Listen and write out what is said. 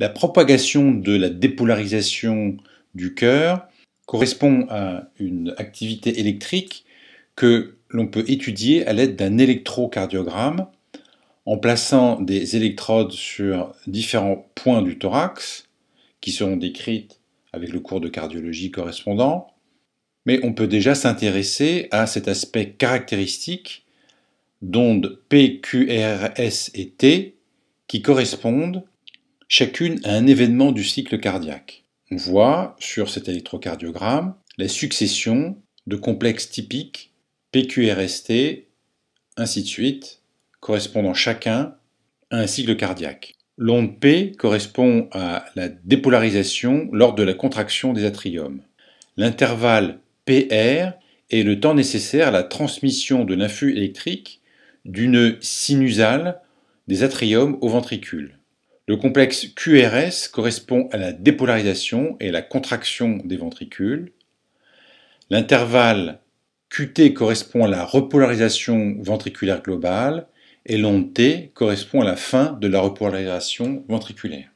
La propagation de la dépolarisation du cœur correspond à une activité électrique que l'on peut étudier à l'aide d'un électrocardiogramme en plaçant des électrodes sur différents points du thorax qui seront décrites avec le cours de cardiologie correspondant. Mais on peut déjà s'intéresser à cet aspect caractéristique d'ondes P, Q, R, S et T qui correspondent Chacune a un événement du cycle cardiaque. On voit sur cet électrocardiogramme la succession de complexes typiques PQRST, ainsi de suite, correspondant chacun à un cycle cardiaque. L'onde P correspond à la dépolarisation lors de la contraction des atriums. L'intervalle PR est le temps nécessaire à la transmission de l'influx électrique d'une sinusale des atriums au ventricule. Le complexe QRS correspond à la dépolarisation et la contraction des ventricules. L'intervalle QT correspond à la repolarisation ventriculaire globale et l'onde T correspond à la fin de la repolarisation ventriculaire.